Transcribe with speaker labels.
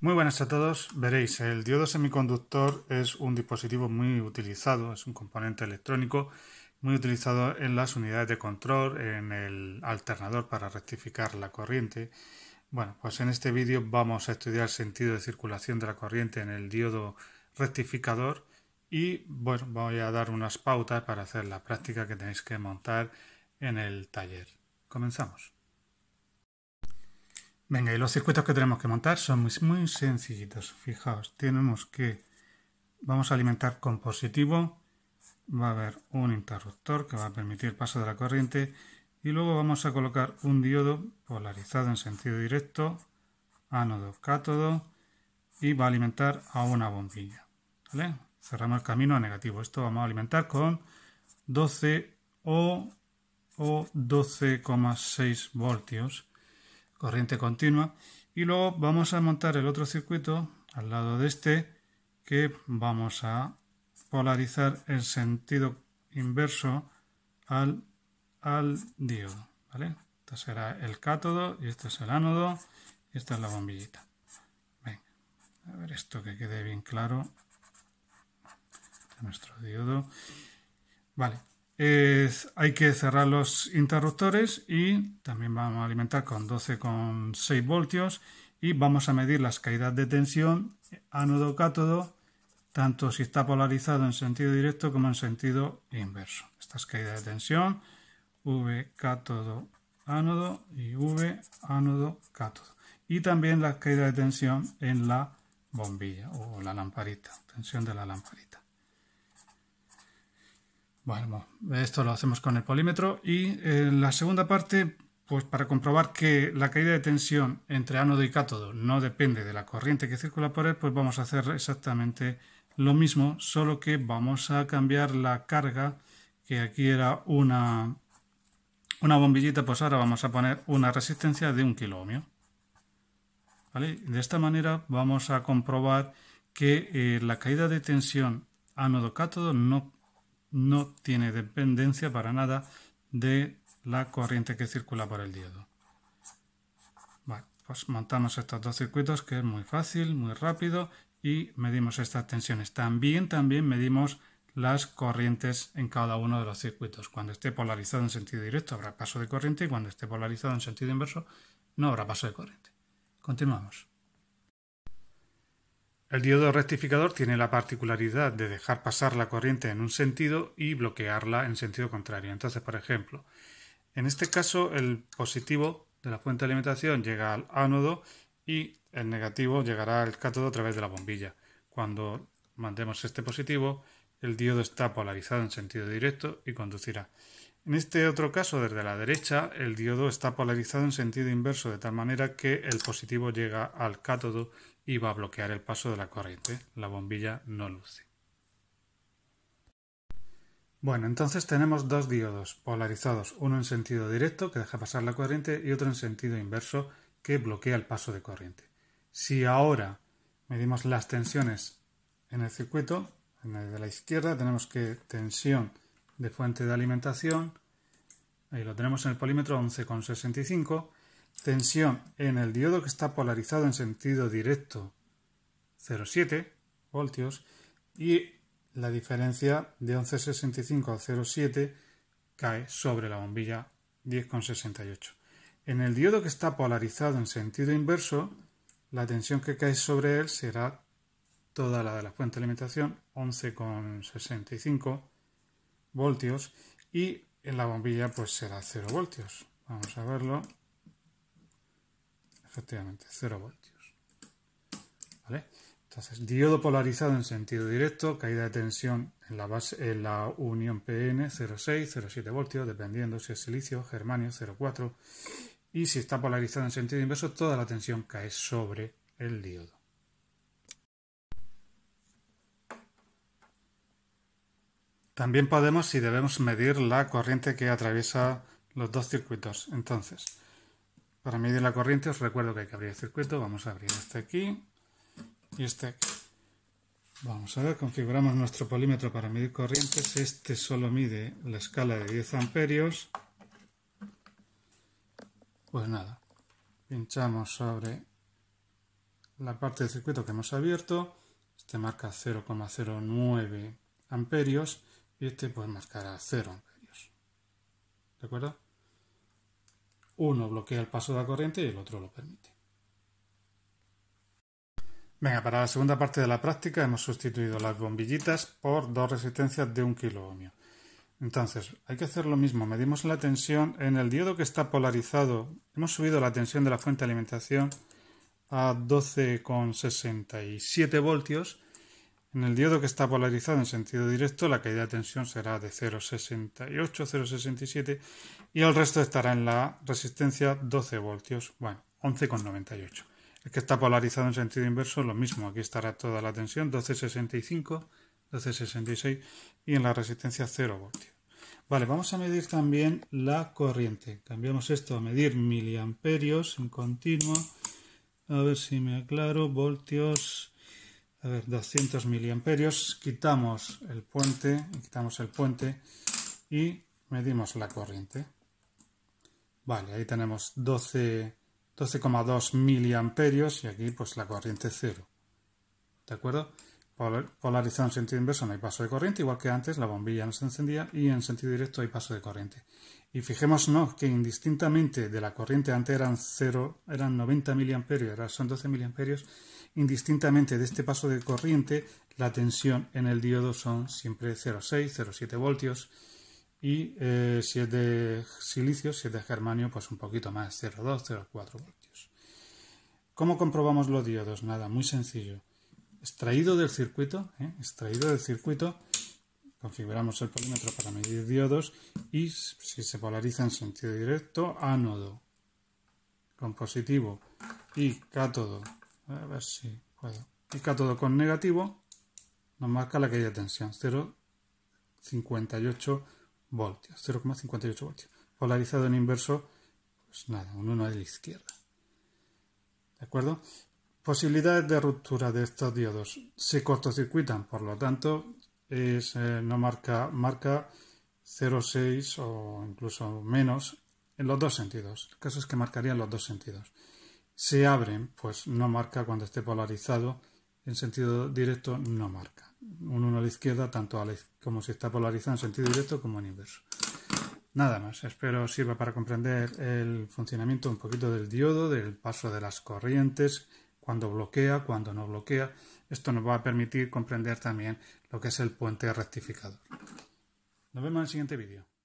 Speaker 1: Muy buenas a todos. Veréis, el diodo semiconductor es un dispositivo muy utilizado, es un componente electrónico muy utilizado en las unidades de control, en el alternador para rectificar la corriente. Bueno, pues en este vídeo vamos a estudiar el sentido de circulación de la corriente en el diodo rectificador y bueno, voy a dar unas pautas para hacer la práctica que tenéis que montar en el taller. Comenzamos. Venga, y los circuitos que tenemos que montar son muy, sencillitos. Fijaos, tenemos que... Vamos a alimentar con positivo. Va a haber un interruptor que va a permitir el paso de la corriente. Y luego vamos a colocar un diodo polarizado en sentido directo, ánodo, cátodo. Y va a alimentar a una bombilla. Cerramos el camino a negativo. Esto vamos a alimentar con 12 o, o 12,6 voltios corriente continua y luego vamos a montar el otro circuito al lado de este que vamos a polarizar en sentido inverso al, al diodo. ¿vale? será el cátodo y este es el ánodo y esta es la bombillita. a ver esto que quede bien claro. nuestro diodo. Vale, hay que cerrar los interruptores y también vamos a alimentar con 12,6 voltios y vamos a medir las caídas de tensión ánodo-cátodo tanto si está polarizado en sentido directo como en sentido inverso. Estas caídas de tensión V cátodo ánodo y V ánodo cátodo. Y también las caídas de tensión en la bombilla o la lamparita, tensión de la lamparita. Bueno, esto lo hacemos con el polímetro y en eh, la segunda parte, pues para comprobar que la caída de tensión entre ánodo y cátodo no depende de la corriente que circula por él, pues vamos a hacer exactamente lo mismo, solo que vamos a cambiar la carga, que aquí era una, una bombillita, pues ahora vamos a poner una resistencia de un kilo ohmio. De esta manera vamos a comprobar que eh, la caída de tensión ánodo-cátodo no no tiene dependencia para nada de la corriente que circula por el diodo. Vale, pues montamos estos dos circuitos que es muy fácil, muy rápido y medimos estas tensiones. También, también medimos las corrientes en cada uno de los circuitos. Cuando esté polarizado en sentido directo habrá paso de corriente y cuando esté polarizado en sentido inverso no habrá paso de corriente. Continuamos. El diodo rectificador tiene la particularidad de dejar pasar la corriente en un sentido y bloquearla en sentido contrario. Entonces, por ejemplo, en este caso el positivo de la fuente de alimentación llega al ánodo y el negativo llegará al cátodo a través de la bombilla. Cuando mandemos este positivo, el diodo está polarizado en sentido directo y conducirá. En este otro caso, desde la derecha, el diodo está polarizado en sentido inverso, de tal manera que el positivo llega al cátodo y va a bloquear el paso de la corriente. La bombilla no luce. Bueno, entonces tenemos dos diodos polarizados, uno en sentido directo, que deja pasar la corriente, y otro en sentido inverso, que bloquea el paso de corriente. Si ahora medimos las tensiones en el circuito, en el de la izquierda tenemos que tensión de fuente de alimentación. Ahí lo tenemos en el polímetro 11,65. Tensión en el diodo que está polarizado en sentido directo 0,7 voltios. Y la diferencia de 11,65 a 0,7 cae sobre la bombilla 10,68. En el diodo que está polarizado en sentido inverso, la tensión que cae sobre él será toda la de la fuente de alimentación 11,65 voltios y en la bombilla pues será 0 voltios. Vamos a verlo. Efectivamente, 0 voltios. ¿Vale? Entonces, diodo polarizado en sentido directo, caída de tensión en la, base, en la unión PN 0,6, 0,7 voltios, dependiendo si es silicio, germanio 0,4. Y si está polarizado en sentido inverso, toda la tensión cae sobre el diodo. También podemos y debemos medir la corriente que atraviesa los dos circuitos. Entonces, para medir la corriente os recuerdo que hay que abrir el circuito. Vamos a abrir este aquí y este aquí. Vamos a ver, configuramos nuestro polímetro para medir corrientes. Este solo mide la escala de 10 amperios. Pues nada, pinchamos sobre la parte del circuito que hemos abierto. Este marca 0,09 amperios y este pues marcará 0 amperios. ¿De acuerdo? Uno bloquea el paso de la corriente y el otro lo permite. Venga, para la segunda parte de la práctica hemos sustituido las bombillitas por dos resistencias de 1 kilo ohmio. Entonces, hay que hacer lo mismo. Medimos la tensión en el diodo que está polarizado. Hemos subido la tensión de la fuente de alimentación a 12,67 voltios en el diodo que está polarizado en sentido directo, la caída de tensión será de 0,68, 0,67 y el resto estará en la resistencia 12 voltios, bueno, 11,98. El que está polarizado en sentido inverso, lo mismo, aquí estará toda la tensión, 12,65, 12,66 y en la resistencia 0 voltios. Vale, vamos a medir también la corriente. Cambiamos esto a medir miliamperios en continuo. A ver si me aclaro. Voltios a ver, 200 miliamperios, quitamos el puente, quitamos el puente y medimos la corriente. Vale, ahí tenemos 12,2 miliamperios y aquí pues la corriente cero. ¿De acuerdo? polarizado en sentido inverso no hay paso de corriente, igual que antes la bombilla no se encendía y en sentido directo hay paso de corriente. Y fijémonos que indistintamente de la corriente antes eran 0, eran 90 miliamperios, ahora son 12 miliamperios, indistintamente de este paso de corriente la tensión en el diodo son siempre 0,6, 0,7 voltios y eh, si es de silicio, si es de germanio, pues un poquito más, 0,2, 0,4 voltios. ¿Cómo comprobamos los diodos? Nada, muy sencillo extraído del circuito, ¿eh? extraído del circuito, configuramos el polímetro para medir diodos y si se polariza en sentido directo, ánodo con positivo y cátodo, a ver si puedo, y cátodo con negativo, nos marca la caída de tensión, 0,58 voltios, 0,58 voltios. Polarizado en inverso, pues nada, un 1 de la izquierda. ¿De acuerdo? posibilidades de ruptura de estos diodos se cortocircuitan, por lo tanto, eh, no marca, marca 0,6 o incluso menos en los dos sentidos. El caso es que marcarían los dos sentidos. Se abren, pues no marca cuando esté polarizado. En sentido directo no marca. Un 1 a la izquierda, tanto como si está polarizado en sentido directo como en inverso. Nada más, espero sirva para comprender el funcionamiento un poquito del diodo, del paso de las corrientes, cuando bloquea, cuando no bloquea. Esto nos va a permitir comprender también lo que es el puente rectificador. Nos vemos en el siguiente vídeo.